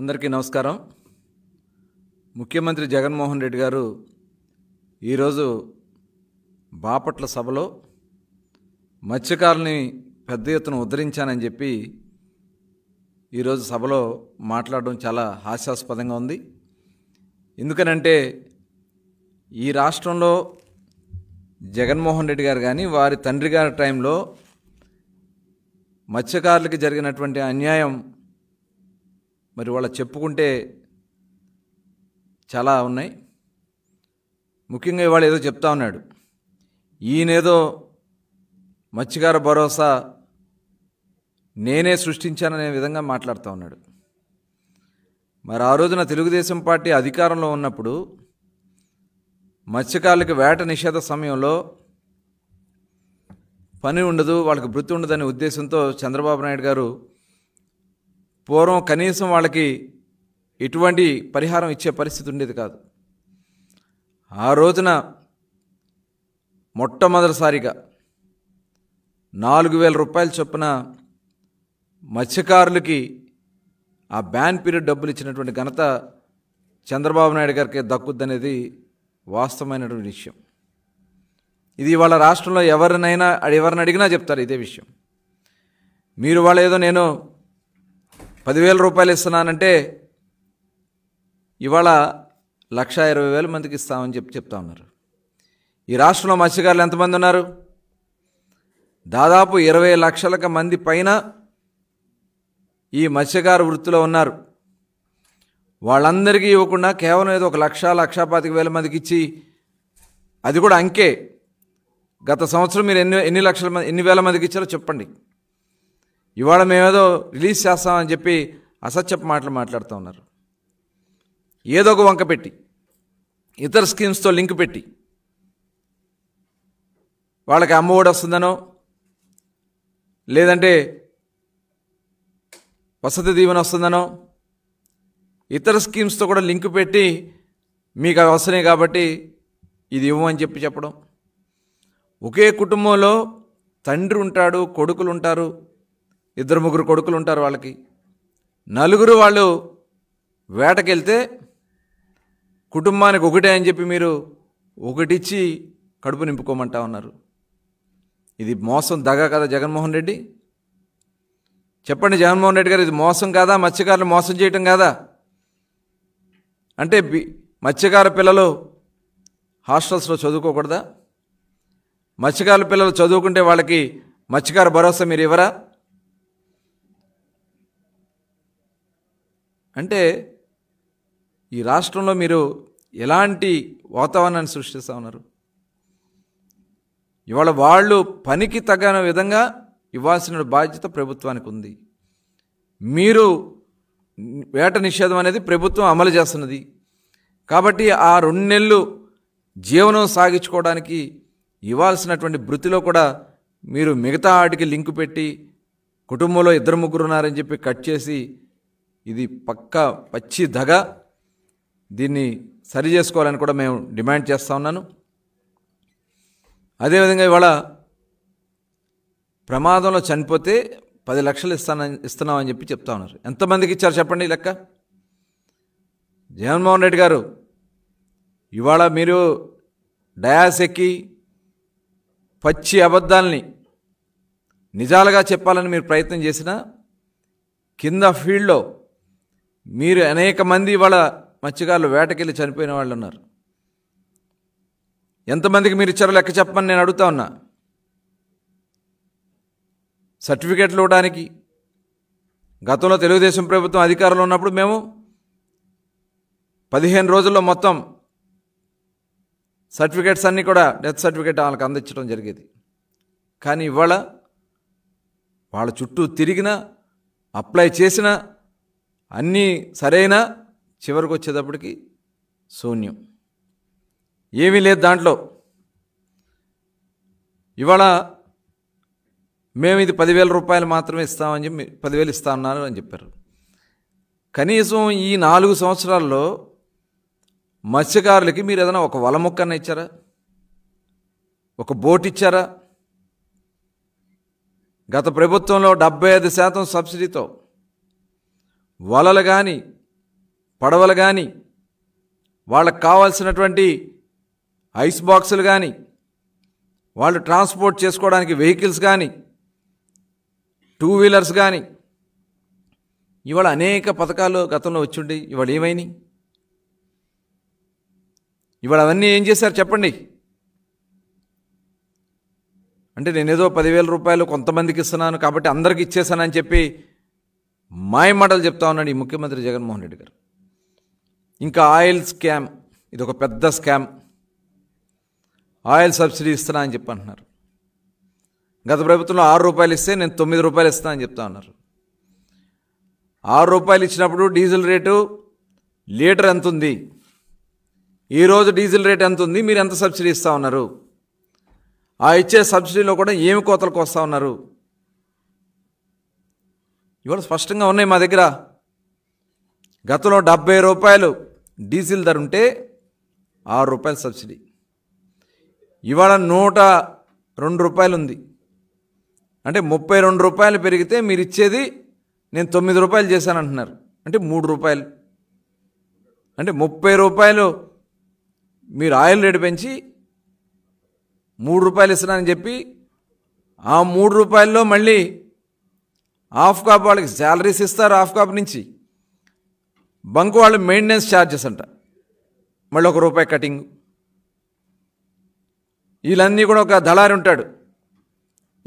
అందరికీ నమస్కారం ముఖ్యమంత్రి జగన్మోహన్ రెడ్డి గారు ఈరోజు బాపట్ల సభలో మత్స్యకారుని పెద్ద ఎత్తున ఉద్ధరించానని చెప్పి ఈరోజు సభలో మాట్లాడడం చాలా హాస్యాస్పదంగా ఉంది ఎందుకనంటే ఈ రాష్ట్రంలో జగన్మోహన్ రెడ్డి గారు కానీ వారి తండ్రి గారి టైంలో మత్స్యకారులకి జరిగినటువంటి అన్యాయం మరి వాళ్ళ చెప్పుకుంటే చాలా ఉన్నాయి ముఖ్యంగా ఇవాళ ఏదో చెప్తా ఉన్నాడు ఈయనేదో మత్స్యకార భరోసా నేనే సృష్టించాననే విధంగా మాట్లాడుతూ ఉన్నాడు మరి ఆ రోజున తెలుగుదేశం పార్టీ అధికారంలో ఉన్నప్పుడు మత్స్యకారులకు వేట నిషేధ సమయంలో పని ఉండదు వాళ్ళకి వృత్తి ఉండదనే ఉద్దేశంతో చంద్రబాబు నాయుడు గారు పూర్వం కనీసం వాళ్ళకి ఎటువంటి పరిహారం ఇచ్చే పరిస్థితి ఉండేది కాదు ఆ రోజున మొట్టమొదటిసారిగా నాలుగు వేల రూపాయల చొప్పున మత్స్యకారులకి ఆ బ్యాన్ పీరియడ్ డబ్బులు ఇచ్చినటువంటి ఘనత చంద్రబాబు నాయుడు గారికి దక్కుద్దనేది వాస్తవమైనటువంటి విషయం ఇది వాళ్ళ రాష్ట్రంలో ఎవరినైనా ఎవరిని అడిగినా చెప్తారు ఇదే విషయం మీరు వాళ్ళు ఏదో నేను పదివేల రూపాయలు ఇస్తున్నానంటే ఇవాళ లక్ష ఇరవై వేల మందికి ఇస్తామని చెప్పి చెప్తా ఉన్నారు ఈ రాష్ట్రంలో మత్స్యకారులు ఎంతమంది ఉన్నారు దాదాపు ఇరవై లక్షలకు మంది పైన ఈ మత్స్యకార వృత్తిలో ఉన్నారు వాళ్ళందరికీ ఇవ్వకుండా కేవలం ఏదో ఒక లక్ష లక్షా పాతిక వేల మందికి ఇచ్చి అది కూడా అంకే గత సంవత్సరం మీరు ఎన్ని ఎన్ని లక్షల మంది ఎన్ని వేల మందికి ఇచ్చారో చెప్పండి ఇవాళ మేమేదో రిలీజ్ చేస్తామని చెప్పి అసత్యపు మాటలు మాట్లాడుతూ ఉన్నారు ఏదో ఒక వంక పెట్టి ఇతర స్కీమ్స్తో లింక్ పెట్టి వాళ్ళకి అమ్మఒడి వస్తుందనో లేదంటే వసతి దీవెన వస్తుందనో ఇతర స్కీమ్స్తో కూడా లింక్ పెట్టి మీకు అవి వస్తున్నాయి కాబట్టి ఇది ఇవ్వమని చెప్పి చెప్పడం ఒకే కుటుంబంలో తండ్రి ఉంటాడు కొడుకులు ఉంటారు ఇద్దరు ముగ్గురు కొడుకులు ఉంటారు వాళ్ళకి నలుగురు వాళ్ళు వేటకెళ్తే కుటుంబానికి ఒకటే అని చెప్పి మీరు ఒకటిచ్చి కడుపు నింపుకోమంటా ఉన్నారు ఇది మోసం దగా కదా జగన్మోహన్ రెడ్డి చెప్పండి జగన్మోహన్ రెడ్డి గారు ఇది మోసం కాదా మత్స్యకారులు మోసం చేయటం కాదా అంటే మత్స్యకార పిల్లలు హాస్టల్స్లో చదువుకోకూడదా మత్స్యకారుల పిల్లలు చదువుకుంటే వాళ్ళకి మత్స్యకార భరోసా మీరు ఇవ్వరా అంటే ఈ రాష్ట్రంలో మీరు ఎలాంటి వాతావరణాన్ని సృష్టిస్తూ ఉన్నారు ఇవాళ వాళ్ళు పనికి తగ్గని విధంగా ఇవ్వాల్సిన బాధ్యత ప్రభుత్వానికి ఉంది మీరు వేట నిషేధం అనేది ప్రభుత్వం అమలు చేస్తున్నది కాబట్టి ఆ రెండు నెలలు జీవనం సాగించుకోవడానికి ఇవ్వాల్సినటువంటి వృత్తిలో కూడా మీరు మిగతా వాటికి లింకు పెట్టి కుటుంబంలో ఇద్దరు ముగ్గురు ఉన్నారని చెప్పి కట్ చేసి ఇది పక్క పచ్చి దగ దీన్ని సరి చేసుకోవాలని కూడా మేము డిమాండ్ చేస్తూ ఉన్నాను అదేవిధంగా ఇవాళ ప్రమాదంలో చనిపోతే పది లక్షలు ఇస్తాన ఇస్తున్నామని చెప్పి చెప్తా ఉన్నారు ఎంతమందికి ఇచ్చారు చెప్పండి లెక్క జగన్మోహన్ రెడ్డి గారు ఇవాళ మీరు డయాస్ ఎక్కి పచ్చి అబద్ధాలని నిజాలుగా చెప్పాలని మీరు ప్రయత్నం చేసినా కింద ఫీల్డ్లో మీరు అనేక మంది ఇవాళ మత్స్యకారులు వేటకెళ్ళి చనిపోయిన వాళ్ళు ఉన్నారు ఎంతమందికి మీరు ఇచ్చారో లెక్క చెప్పమని నేను అడుగుతా ఉన్నా సర్టిఫికేట్లు ఇవ్వడానికి గతంలో తెలుగుదేశం ప్రభుత్వం అధికారంలో ఉన్నప్పుడు మేము పదిహేను రోజుల్లో మొత్తం సర్టిఫికేట్స్ అన్నీ కూడా డెత్ సర్టిఫికేట్ వాళ్ళకి అందించడం జరిగేది కానీ ఇవాళ వాళ్ళ చుట్టూ తిరిగిన అప్లై చేసినా అన్నీ సరైన చివరికి వచ్చేటప్పటికి శూన్యం ఏమీ లేదు దాంట్లో ఇవాళ మేము ఇది పదివేల రూపాయలు మాత్రమే ఇస్తామని చెప్పి పదివేలు ఇస్తా ఉన్నారు అని చెప్పారు కనీసం ఈ నాలుగు సంవత్సరాల్లో మత్స్యకారులకి మీరు ఏదైనా ఒక వల మొక్కన్న ఇచ్చారా ఒక బోట్ ఇచ్చారా గత ప్రభుత్వంలో డెబ్బై ఐదు శాతం సబ్సిడీతో వలలు కానీ పడవలు కానీ వాళ్ళకు కావాల్సినటువంటి ఐస్ బాక్సులు కానీ వాళ్ళు ట్రాన్స్పోర్ట్ చేసుకోవడానికి వెహికల్స్ కానీ టూ వీలర్స్ కానీ ఇవాళ అనేక పథకాలు గతంలో వచ్చిండి ఇవాళ ఏమైనాయి ఇవాళ అవన్నీ ఏం చేశారు చెప్పండి అంటే నేనేదో పదివేల రూపాయలు కొంతమందికి ఇస్తున్నాను కాబట్టి అందరికి ఇచ్చేసానని చెప్పి మాయమాటలు చెప్తా ఉన్నాడు ఈ ముఖ్యమంత్రి జగన్మోహన్ రెడ్డి గారు ఇంకా ఆయిల్ స్కామ్ ఇది ఒక పెద్ద స్కామ్ ఆయిల్ సబ్సిడీ ఇస్తున్నా అని చెప్పి అంటున్నారు గత ప్రభుత్వంలో ఆరు రూపాయలు ఇస్తే నేను తొమ్మిది రూపాయలు ఇస్తాను అని చెప్తా ఉన్నారు ఆరు రూపాయలు ఇచ్చినప్పుడు డీజిల్ రేటు లీటర్ ఎంత ఉంది ఈరోజు డీజిల్ రేట్ ఎంత ఉంది మీరు ఎంత సబ్సిడీ ఇస్తూ ఉన్నారు ఆ ఇచ్చే సబ్సిడీలో కూడా ఏమి కోతలకు వస్తూ ఉన్నారు ఇవాళ స్పష్టంగా ఉన్నాయి మా దగ్గర గతంలో డెబ్బై రూపాయలు డీజిల్ ధర ఉంటే ఆరు రూపాయల సబ్సిడీ ఇవాళ నూట రెండు రూపాయలు ఉంది అంటే ముప్పై రెండు రూపాయలు పెరిగితే మీరు ఇచ్చేది నేను తొమ్మిది రూపాయలు చేశాను అంటున్నారు అంటే మూడు రూపాయలు అంటే ముప్పై రూపాయలు మీరు ఆయిల్ రేటు పెంచి మూడు రూపాయలు ఇస్తున్నానని చెప్పి ఆ మూడు రూపాయల్లో మళ్ళీ ఆఫ్ కాప్ వాళ్ళకి శాలరీస్ ఇస్తారు ఆఫ్ కాప్ నుంచి బంకు వాళ్ళు మెయింటెనెన్స్ ఛార్జెస్ అంట మళ్ళీ ఒక రూపాయి కటింగ్ వీళ్ళన్నీ కూడా ఒక దళారి ఉంటాడు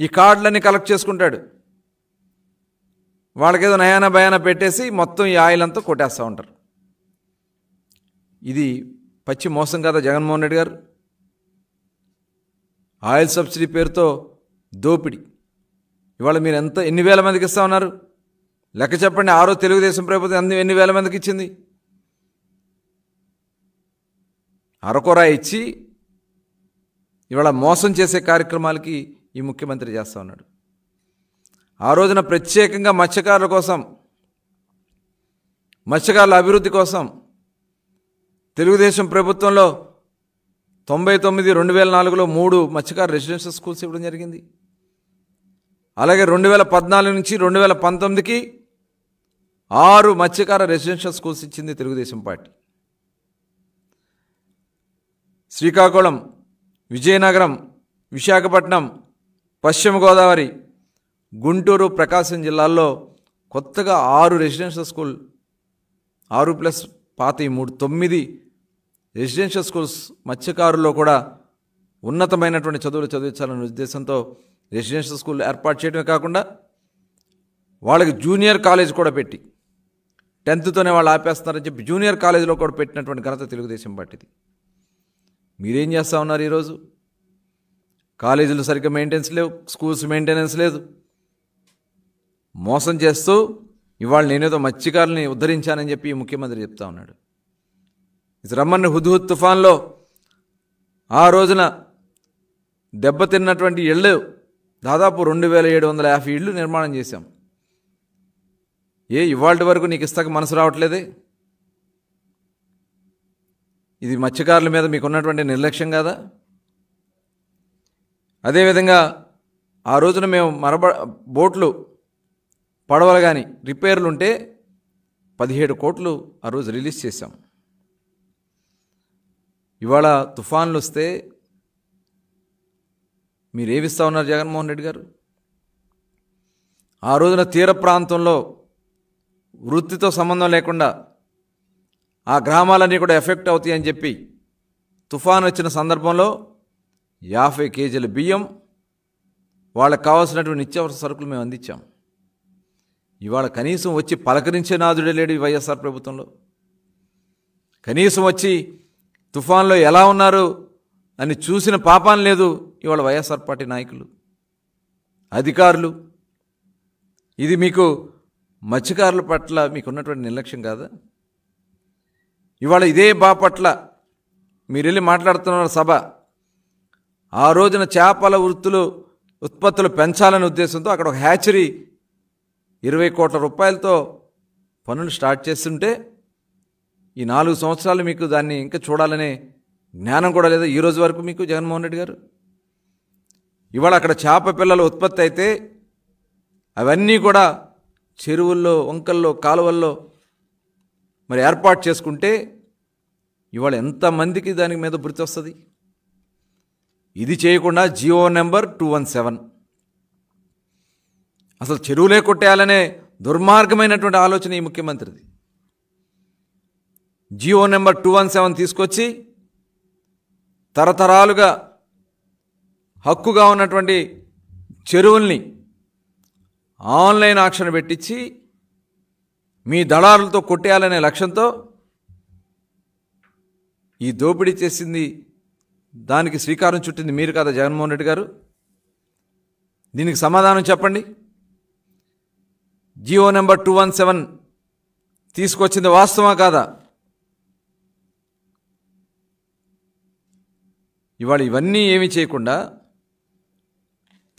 ఈ కార్డులన్నీ కలెక్ట్ చేసుకుంటాడు వాళ్ళకేదో నయాన భయాన పెట్టేసి మొత్తం ఈ ఆయిల్ అంతా కొట్టేస్తూ ఉంటారు ఇది పచ్చి మోసం కదా జగన్మోహన్ రెడ్డి గారు ఆయిల్ సబ్సిడీ పేరుతో దోపిడీ ఇవాళ మీరు ఎంత ఎన్ని వేల మందికి ఇస్తా ఉన్నారు లెక్క చెప్పండి ఆరో తెలుగుదేశం ప్రభుత్వం అన్ని ఎన్ని వేల మందికి ఇచ్చింది అరకొర ఇచ్చి ఇవాళ మోసం చేసే కార్యక్రమాలకి ఈ ముఖ్యమంత్రి చేస్తూ ఉన్నాడు ఆ రోజున ప్రత్యేకంగా మత్స్యకారుల కోసం మత్స్యకారుల అభివృద్ధి కోసం తెలుగుదేశం ప్రభుత్వంలో తొంభై తొమ్మిది రెండు వేల నాలుగులో మూడు మత్స్యకారు రెసిడెన్షియల్ స్కూల్స్ ఇవ్వడం జరిగింది అలాగే రెండు వేల పద్నాలుగు నుంచి రెండు వేల పంతొమ్మిదికి ఆరు మత్స్యకార రెసిడెన్షియల్ స్కూల్స్ ఇచ్చింది తెలుగుదేశం పార్టీ శ్రీకాకుళం విజయనగరం విశాఖపట్నం పశ్చిమ గోదావరి గుంటూరు ప్రకాశం జిల్లాల్లో కొత్తగా ఆరు రెసిడెన్షియల్ స్కూల్ ఆరు ప్లస్ పాత మూడు తొమ్మిది రెసిడెన్షియల్ స్కూల్స్ మత్స్యకారుల్లో కూడా ఉన్నతమైనటువంటి చదువులు చదివించాలనే ఉద్దేశంతో రెసిడెన్షియల్ స్కూల్ ఏర్పాటు చేయడమే కాకుండా వాళ్ళకి జూనియర్ కాలేజ్ కూడా పెట్టి టెన్త్తోనే వాళ్ళు ఆపేస్తున్నారని చెప్పి జూనియర్ కాలేజీలో కూడా పెట్టినటువంటి ఘనత తెలుగుదేశం పార్టీది మీరేం చేస్తూ ఉన్నారు ఈరోజు కాలేజీలు సరిగ్గా మెయింటెనెన్స్ లేవు స్కూల్స్ మెయింటెనెన్స్ లేదు మోసం చేస్తూ ఇవాళ నేనేదో మత్స్యకారుని ఉద్ధరించానని చెప్పి ముఖ్యమంత్రి చెప్తా ఉన్నాడు ఇది రమ్మని హుద్హుద్ తుఫాన్లో ఆ రోజున దెబ్బతిన్నటువంటి ఇళ్ళు దాదాపు రెండు వేల ఏడు వందల యాభై ఇళ్ళు నిర్మాణం చేశాం ఏ ఇవాళ వరకు నీకు ఇస్తాక మనసు రావట్లేదే ఇది మత్స్యకారుల మీద మీకున్నటువంటి నిర్లక్ష్యం కాదా అదేవిధంగా ఆ రోజున మేము మరబ బోట్లు పడవలు కానీ రిపేర్లు ఉంటే పదిహేడు కోట్లు ఆ రోజు రిలీజ్ చేశాం ఇవాళ తుఫాన్లు వస్తే మీరు మీరేమిస్తా ఉన్నారు జగన్మోహన్ రెడ్డి గారు ఆ రోజున తీర ప్రాంతంలో వృత్తితో సంబంధం లేకుండా ఆ గ్రామాలన్నీ కూడా ఎఫెక్ట్ అవుతాయి అని చెప్పి తుఫాన్ వచ్చిన సందర్భంలో యాభై కేజీల బియ్యం వాళ్ళకి కావాల్సినటువంటి నిత్యావసర సరుకులు మేము అందించాం ఇవాళ కనీసం వచ్చి పలకరించే నాదుడే లేడు వైఎస్ఆర్ ప్రభుత్వంలో కనీసం వచ్చి తుఫాన్లో ఎలా ఉన్నారు అని చూసిన పాపం లేదు ఇవాళ వైఎస్ఆర్ పార్టీ నాయకులు అధికారులు ఇది మీకు మత్స్యకారుల పట్ల మీకున్నటువంటి నిర్లక్ష్యం కాదా ఇవాళ ఇదే బా పట్ల మీరు వెళ్ళి మాట్లాడుతున్న సభ ఆ రోజున చేపల వృత్తులు ఉత్పత్తులు పెంచాలనే ఉద్దేశంతో అక్కడ ఒక హ్యాచరీ ఇరవై కోట్ల రూపాయలతో పనులు స్టార్ట్ చేస్తుంటే ఈ నాలుగు సంవత్సరాలు మీకు దాన్ని ఇంకా చూడాలనే జ్ఞానం కూడా లేదా ఈరోజు వరకు మీకు జగన్మోహన్ రెడ్డి గారు ఇవాళ అక్కడ చేప పిల్లలు ఉత్పత్తి అయితే అవన్నీ కూడా చెరువుల్లో వంకల్లో కాలువల్లో మరి ఏర్పాటు చేసుకుంటే ఇవాళ ఎంతమందికి దాని మీద వృత్తి వస్తుంది ఇది చేయకుండా GO number two one seven అసలు చెరువులే కొట్టేయాలనే దుర్మార్గమైనటువంటి ఆలోచన ఈ ముఖ్యమంత్రిది GO number two one seven తీసుకొచ్చి తరతరాలుగా హక్కుగా ఉన్నటువంటి చెరువుల్ని ఆన్లైన్ ఆక్షన్ పెట్టించి మీ దళారులతో కొట్టేయాలనే లక్ష్యంతో ఈ దోపిడీ చేసింది దానికి శ్రీకారం చుట్టింది మీరు కదా జగన్మోహన్ రెడ్డి గారు దీనికి సమాధానం చెప్పండి GO number two one seven తీసుకొచ్చింది వాస్తవా కాదా ఇవాళ ఇవన్నీ ఏమీ చేయకుండా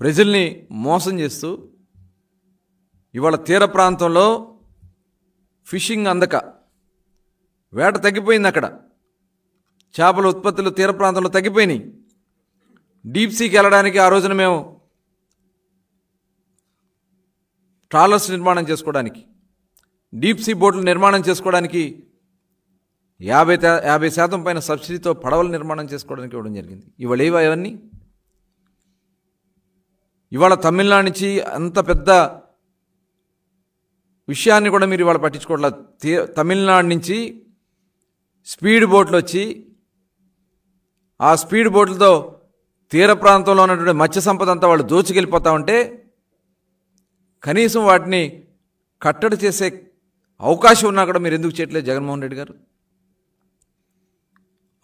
ప్రజల్ని మోసం చేస్తూ ఇవాళ తీర ప్రాంతంలో ఫిషింగ్ అందక వేట తగ్గిపోయింది అక్కడ చేపల ఉత్పత్తులు తీర ప్రాంతంలో తగ్గిపోయినాయి డీప్ సీకి వెళ్ళడానికి ఆ రోజున మేము ట్రాలర్స్ నిర్మాణం చేసుకోవడానికి డీప్ సీ బోట్లు నిర్మాణం చేసుకోవడానికి యాభై యాభై శాతం పైన సబ్సిడీతో పడవలు నిర్మాణం చేసుకోవడానికి ఇవ్వడం జరిగింది ఇవాళ ఏవో ఇవాళ తమిళనాడు నుంచి అంత పెద్ద విషయాన్ని కూడా మీరు ఇవాళ పట్టించుకోవట్ల తమిళనాడు నుంచి స్పీడ్ బోట్లు వచ్చి ఆ స్పీడ్ బోట్లతో తీర ప్రాంతంలో ఉన్నటువంటి మత్స్య సంపద అంతా వాళ్ళు దోచుకెళ్ళిపోతా ఉంటే కనీసం వాటిని కట్టడి చేసే అవకాశం ఉన్నా కూడా మీరు ఎందుకు చేయట్లేదు జగన్మోహన్ రెడ్డి గారు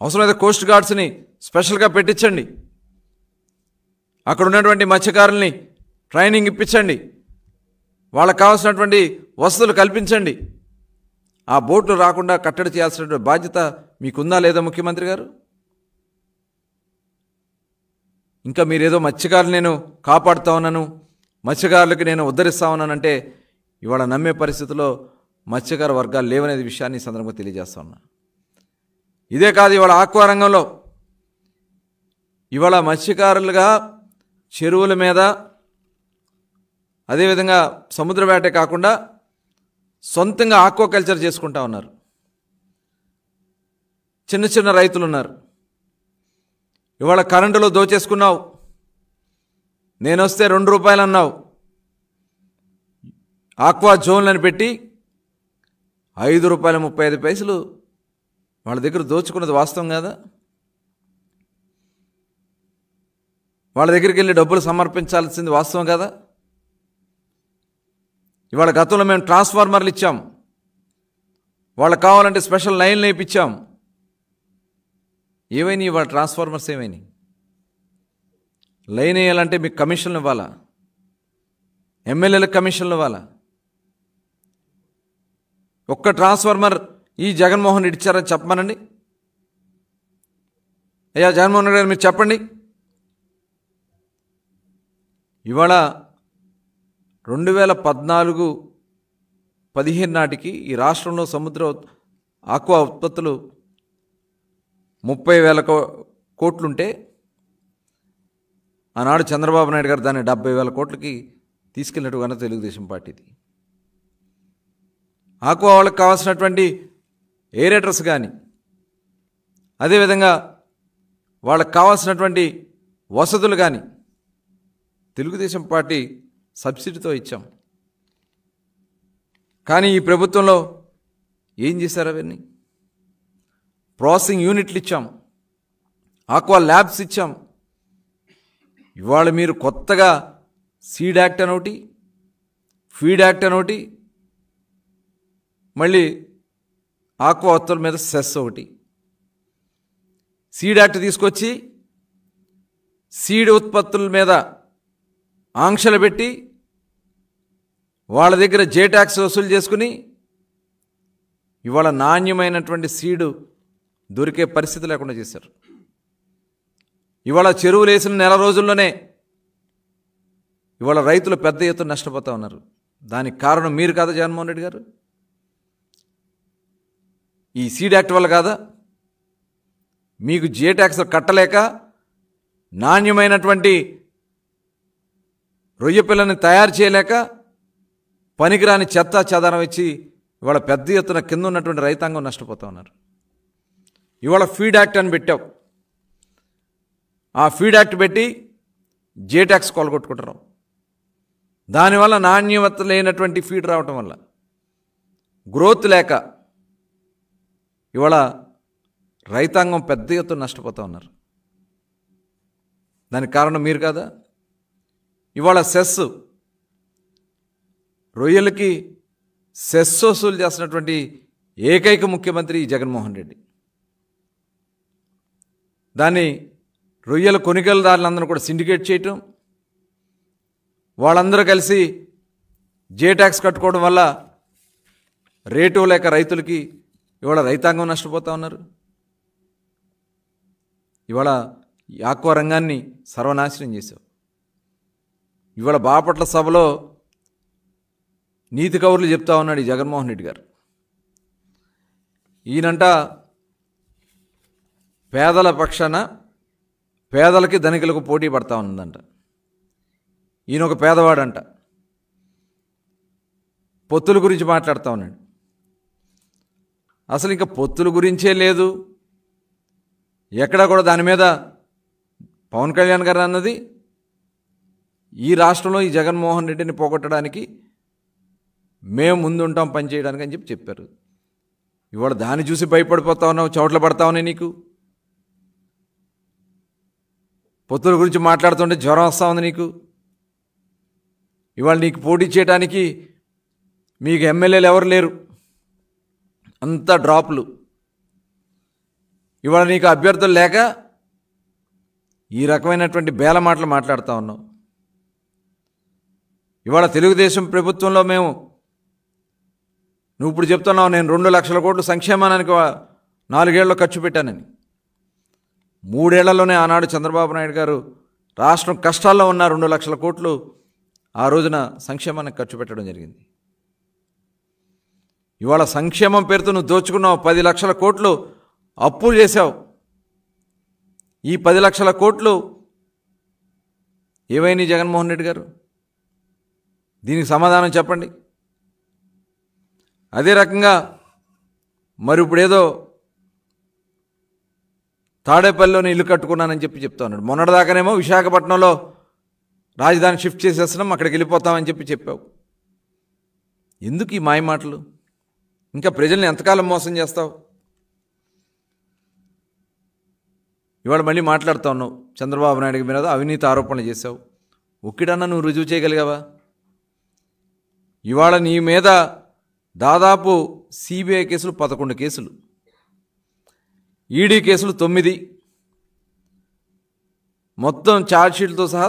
అవసరమైతే కోస్ట్ గార్డ్స్ని స్పెషల్గా పెట్టించండి అక్కడ ఉన్నటువంటి మత్స్యకారుల్ని ట్రైనింగ్ ఇప్పించండి వాళ్ళకు కావాల్సినటువంటి వసతులు కల్పించండి ఆ బోట్లు రాకుండా కట్టడి చేయాల్సినటువంటి బాధ్యత మీకుందా లేదా ముఖ్యమంత్రి గారు ఇంకా మీరేదో మత్స్యకారులు నేను కాపాడుతా ఉన్నాను మత్స్యకారులకు నేను ఉద్ధరిస్తా ఉన్నానంటే ఇవాళ నమ్మే పరిస్థితిలో మత్స్యకార వర్గాలు లేవనేది విషయాన్ని సందర్భంగా తెలియజేస్తా ఉన్నా ఇదే కాదు ఇవాళ ఆక్వా రంగంలో ఇవాళ మత్స్యకారులుగా చెరువుల మీద అదేవిధంగా సముద్ర వేటే కాకుండా సొంతంగా ఆక్వాకల్చర్ చేసుకుంటా ఉన్నారు చిన్న చిన్న రైతులు ఉన్నారు ఇవాళ కరెంటులో దోచేసుకున్నావు నేను వస్తే రెండు రూపాయలు అన్నావు ఆక్వా జోన్లను పెట్టి ఐదు రూపాయల ముప్పై ఐదు పైసలు వాళ్ళ దగ్గర దోచుకున్నది వాస్తవం కదా వాళ్ళ దగ్గరికి వెళ్ళి డబ్బులు సమర్పించాల్సింది వాస్తవం కదా ఇవాళ గతంలో మేము ట్రాన్స్ఫార్మర్లు ఇచ్చాం వాళ్ళకి కావాలంటే స్పెషల్ లైన్లు వేయించాం ఏమైనా ఇవాళ ట్రాన్స్ఫార్మర్స్ ఏమైనాయి లైన్ వేయాలంటే మీకు కమిషన్లు ఇవ్వాలా ఎమ్మెల్యేలకు కమిషన్లు ఇవ్వాలా ఒక్క ట్రాన్స్ఫార్మర్ ఈ జగన్మోహన్ రెడ్డి ఇచ్చారని చెప్పమనండి అయ్యా జగన్మోహన్ రెడ్డి గారు మీరు చెప్పండి ఇవాళ రెండు వేల పద్నాలుగు పదిహేను నాటికి ఈ రాష్ట్రంలో సముద్ర ఆక్వా ఉత్పత్తులు ముప్పై వేల కోట్లుంటే ఆనాడు చంద్రబాబు నాయుడు గారు దాన్ని డెబ్బై వేల కోట్లకి తీసుకెళ్ళినట్టుగా తెలుగుదేశం పార్టీది ఆక్వా వాళ్ళకి కావాల్సినటువంటి ఏరేటర్స్ కానీ అదేవిధంగా వాళ్ళకి కావాల్సినటువంటి వసతులు కానీ తెలుగుదేశం పార్టీ సబ్సిడీతో ఇచ్చాం కానీ ఈ ప్రభుత్వంలో ఏం చేశారు అవన్నీ ప్రాసెసింగ్ యూనిట్లు ఇచ్చాం ఆక్వా ల్యాబ్స్ ఇచ్చాం ఇవాళ మీరు కొత్తగా సీడ్ యాక్ట్ అనొకటి ఫీడ్ యాక్ట్ అనొకటి మళ్ళీ ఆక్వా ఉత్తర్వుల మీద సెస్ ఒకటి సీడ్ యాక్ట్ తీసుకొచ్చి సీడ్ ఉత్పత్తుల మీద ఆంక్షలు పెట్టి వాళ్ళ దగ్గర జే ట్యాక్స్ వసూలు చేసుకుని ఇవాళ నాణ్యమైనటువంటి సీడు దొరికే పరిస్థితి లేకుండా చేశారు ఇవాళ చెరువులు వేసిన నెల రోజుల్లోనే ఇవాళ రైతులు పెద్ద ఎత్తున నష్టపోతూ ఉన్నారు దానికి కారణం మీరు కాదా జగన్మోహన్ రెడ్డి గారు ఈ సీడ్ యాక్ట్ వల్ల కాదా మీకు జే ట్యాక్స్ కట్టలేక నాణ్యమైనటువంటి రొయ్య పిల్లని తయారు చేయలేక పనికిరాని చెత్త చదనం ఇచ్చి ఇవాళ పెద్ద ఎత్తున కింద ఉన్నటువంటి రైతాంగం నష్టపోతూ ఉన్నారు ఇవాళ ఫీడ్ యాక్ట్ అని పెట్టావు ఆ ఫీడ్ యాక్ట్ పెట్టి జే ట్యాక్స్ కొలగొట్టుకుంటున్నాం దానివల్ల నాణ్యత లేనటువంటి ఫీడ్ రావటం వల్ల గ్రోత్ లేక ఇవాళ రైతాంగం పెద్ద ఎత్తున నష్టపోతూ ఉన్నారు దానికి కారణం మీరు కదా ఇవాళ సెస్ రొయ్యలకి సెస్ వసూలు చేస్తున్నటువంటి ఏకైక ముఖ్యమంత్రి జగన్మోహన్ రెడ్డి దాన్ని రొయ్యల కొనుగోలుదారులందరూ కూడా సిండికేట్ చేయటం వాళ్ళందరూ కలిసి జే ట్యాక్స్ కట్టుకోవడం వల్ల రేటు లేక రైతులకి ఇవాళ రైతాంగం నష్టపోతూ ఉన్నారు ఇవాళ ఆక్వా రంగాన్ని సర్వనాశనం చేశారు ఇవాళ బాపట్ల సభలో నీతి కవర్లు చెప్తా ఉన్నాడు ఈ జగన్మోహన్ రెడ్డి గారు ఈయనంట పేదల పక్షాన పేదలకి ధనికులకు పోటీ పడతా ఉన్నదంట ఈయన ఒక పేదవాడంట పొత్తుల గురించి మాట్లాడుతూ ఉన్నాడు అసలు ఇంకా పొత్తుల గురించే లేదు ఎక్కడా కూడా దాని మీద పవన్ కళ్యాణ్ గారు అన్నది ఈ రాష్ట్రంలో ఈ జగన్మోహన్ రెడ్డిని పోగొట్టడానికి మేము ముందుంటాం పనిచేయడానికి అని చెప్పి చెప్పారు ఇవాళ దాన్ని చూసి భయపడిపోతా ఉన్నావు చోట్ల ఉన్నాయి నీకు పొత్తుల గురించి మాట్లాడుతుంటే జ్వరం వస్తూ ఉంది నీకు ఇవాళ నీకు పోటీ చేయడానికి మీకు ఎమ్మెల్యేలు ఎవరు లేరు అంతా డ్రాప్లు ఇవాళ నీకు అభ్యర్థులు లేక ఈ రకమైనటువంటి బేల మాటలు మాట్లాడుతూ ఉన్నావు ఇవాళ తెలుగుదేశం ప్రభుత్వంలో మేము నువ్వు ఇప్పుడు చెప్తున్నావు నేను రెండు లక్షల కోట్లు సంక్షేమానికి నాలుగేళ్లలో ఖర్చు పెట్టానని మూడేళ్లలోనే ఆనాడు చంద్రబాబు నాయుడు గారు రాష్ట్రం కష్టాల్లో ఉన్న రెండు లక్షల కోట్లు ఆ రోజున సంక్షేమానికి ఖర్చు పెట్టడం జరిగింది ఇవాళ సంక్షేమం పేరుతో నువ్వు దోచుకున్నావు పది లక్షల కోట్లు అప్పులు చేశావు ఈ పది లక్షల కోట్లు ఏవైనా జగన్మోహన్ రెడ్డి గారు దీనికి సమాధానం చెప్పండి అదే రకంగా మరి ఇప్పుడేదో తాడేపల్లిలోని ఇల్లు కట్టుకున్నానని చెప్పి చెప్తా ఉన్నాడు మొన్నటిదాకానేమో విశాఖపట్నంలో రాజధాని షిఫ్ట్ చేసేస్తున్నాం అక్కడికి వెళ్ళిపోతామని చెప్పి చెప్పావు ఎందుకు ఈ మాయ మాటలు ఇంకా ప్రజల్ని ఎంతకాలం మోసం చేస్తావు ఇవాళ మళ్ళీ మాట్లాడుతా ఉన్నావు చంద్రబాబు నాయుడు మీద అవినీతి ఆరోపణలు చేశావు ఒక్కడన్నా నువ్వు రుజువు చేయగలిగావా ఇవాళ నీ మీద దాదాపు సిబిఐ కేసులు పదకొండు కేసులు ఈడీ కేసులు తొమ్మిది మొత్తం ఛార్జ్షీట్లతో సహా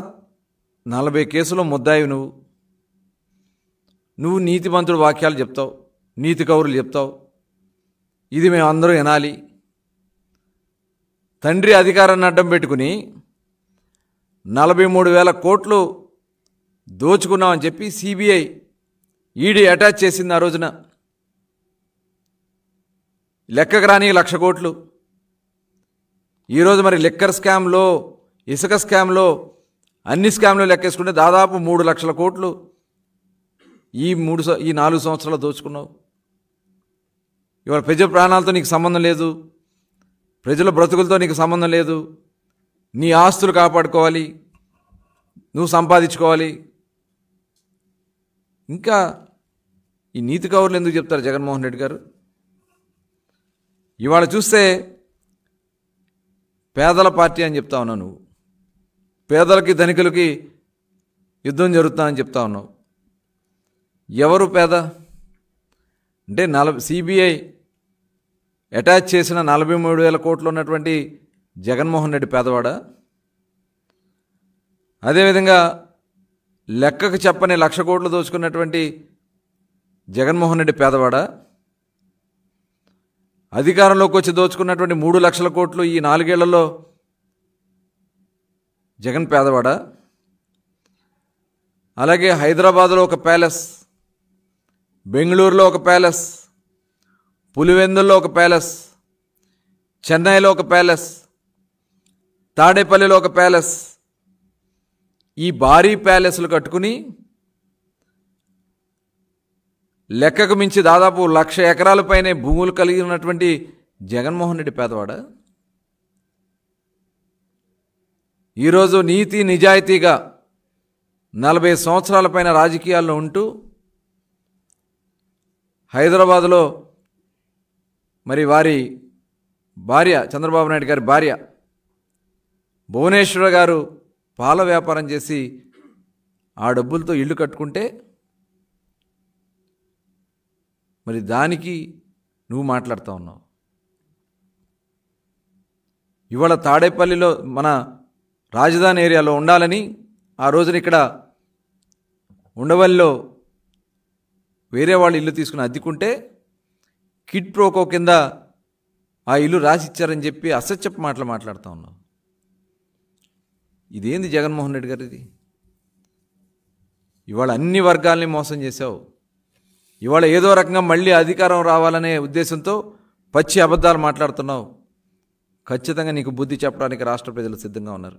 నలభై కేసులు ముద్దాయి నువ్వు నువ్వు నీతిమంతుడు వాక్యాలు చెప్తావు నీతి కౌరులు చెప్తావు ఇది మేము అందరూ వినాలి తండ్రి అధికారాన్ని అడ్డం పెట్టుకుని నలభై మూడు వేల కోట్లు దోచుకున్నామని చెప్పి సిబిఐ ఈడీ అటాచ్ చేసింది ఆ రోజున లెక్కకు రాని లక్ష కోట్లు ఈరోజు మరి లిక్కర్ స్కామ్లో ఇసుక స్కామ్లో అన్ని స్కామ్లో లెక్కేసుకుంటే దాదాపు మూడు లక్షల కోట్లు ఈ మూడు ఈ నాలుగు సంవత్సరాలు దోచుకున్నావు ఇవాళ ప్రజల ప్రాణాలతో నీకు సంబంధం లేదు ప్రజల బ్రతుకులతో నీకు సంబంధం లేదు నీ ఆస్తులు కాపాడుకోవాలి నువ్వు సంపాదించుకోవాలి ఇంకా ఈ నీతి కవర్లు ఎందుకు చెప్తారు జగన్మోహన్ రెడ్డి గారు ఇవాళ చూస్తే పేదల పార్టీ అని చెప్తా ఉన్నావు నువ్వు పేదలకి ధనికులకి యుద్ధం జరుగుతుందని చెప్తా ఉన్నావు ఎవరు పేద అంటే నలభై సిబిఐ అటాచ్ చేసిన నలభై మూడు వేల కోట్లు ఉన్నటువంటి జగన్మోహన్ రెడ్డి పేదవాడ అదేవిధంగా లెక్కకు చెప్పని లక్ష కోట్లు దోచుకున్నటువంటి జగన్మోహన్ రెడ్డి పేదవాడ అధికారంలోకి వచ్చి దోచుకున్నటువంటి మూడు లక్షల కోట్లు ఈ నాలుగేళ్లలో జగన్ పేదవాడ అలాగే హైదరాబాద్లో ఒక ప్యాలెస్ బెంగళూరులో ఒక ప్యాలెస్ పులివెందుల్లో ఒక ప్యాలెస్ చెన్నైలో ఒక ప్యాలెస్ తాడేపల్లిలో ఒక ప్యాలెస్ ఈ భారీ ప్యాలెస్లు కట్టుకుని లెక్కకు మించి దాదాపు లక్ష ఎకరాలపైనే భూములు కలిగి ఉన్నటువంటి జగన్మోహన్ రెడ్డి పేదవాడ ఈరోజు నీతి నిజాయితీగా నలభై సంవత్సరాల పైన రాజకీయాల్లో ఉంటూ హైదరాబాదులో మరి వారి భార్య చంద్రబాబు నాయుడు గారి భార్య భువనేశ్వర గారు పాల వ్యాపారం చేసి ఆ డబ్బులతో ఇల్లు కట్టుకుంటే మరి దానికి నువ్వు మాట్లాడుతూ ఉన్నావు ఇవాళ తాడేపల్లిలో మన రాజధాని ఏరియాలో ఉండాలని ఆ రోజున ఇక్కడ ఉండవల్లిలో వేరే వాళ్ళు ఇల్లు తీసుకుని అద్దుకుంటే కిట్ ప్రోకో కింద ఆ ఇల్లు రాసిచ్చారని చెప్పి అసత్యపు మాటలు మాట్లాడుతూ ఉన్నావు ఇదేంది జగన్మోహన్ రెడ్డి గారిది ఇవాళ అన్ని వర్గాల్ని మోసం చేశావు ఇవాళ ఏదో రకంగా మళ్ళీ అధికారం రావాలనే ఉద్దేశంతో పచ్చి అబద్ధాలు మాట్లాడుతున్నావు ఖచ్చితంగా నీకు బుద్ధి చెప్పడానికి రాష్ట్ర ప్రజలు సిద్ధంగా ఉన్నారు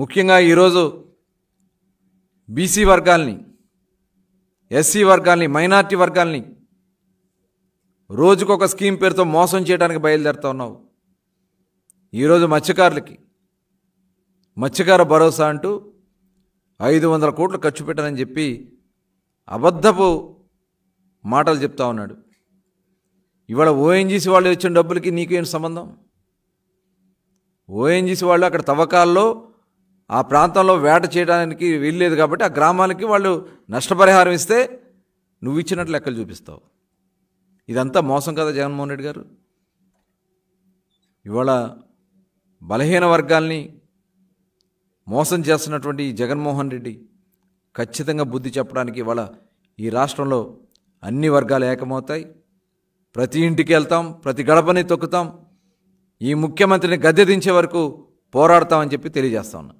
ముఖ్యంగా ఈరోజు బీసీ వర్గాల్ని ఎస్సీ వర్గాల్ని మైనార్టీ వర్గాల్ని రోజుకొక స్కీమ్ పేరుతో మోసం చేయడానికి బయలుదేరుతా ఉన్నావు ఈరోజు మత్స్యకారులకి మత్స్యకార భరోసా అంటూ ఐదు వందల కోట్లు ఖర్చు పెట్టనని చెప్పి అబద్ధపు మాటలు చెప్తా ఉన్నాడు ఇవాళ ఓఎన్జీసీ వాళ్ళు ఇచ్చిన డబ్బులకి నీకేం సంబంధం ఓఎన్జీసీ వాళ్ళు అక్కడ తవ్వకాల్లో ఆ ప్రాంతంలో వేట చేయడానికి వెళ్ళలేదు కాబట్టి ఆ గ్రామాలకి వాళ్ళు నష్టపరిహారం ఇస్తే నువ్వు ఇచ్చినట్లు లెక్కలు చూపిస్తావు ఇదంతా మోసం కదా జగన్మోహన్ రెడ్డి గారు ఇవాళ బలహీన వర్గాల్ని మోసం చేస్తున్నటువంటి జగన్మోహన్ రెడ్డి ఖచ్చితంగా బుద్ధి చెప్పడానికి ఇవాళ ఈ రాష్ట్రంలో అన్ని వర్గాలు ఏకమవుతాయి ప్రతి ఇంటికి వెళ్తాం ప్రతి గడపని తొక్కుతాం ఈ ముఖ్యమంత్రిని గద్దె దించే వరకు పోరాడతామని చెప్పి తెలియజేస్తా ఉన్నా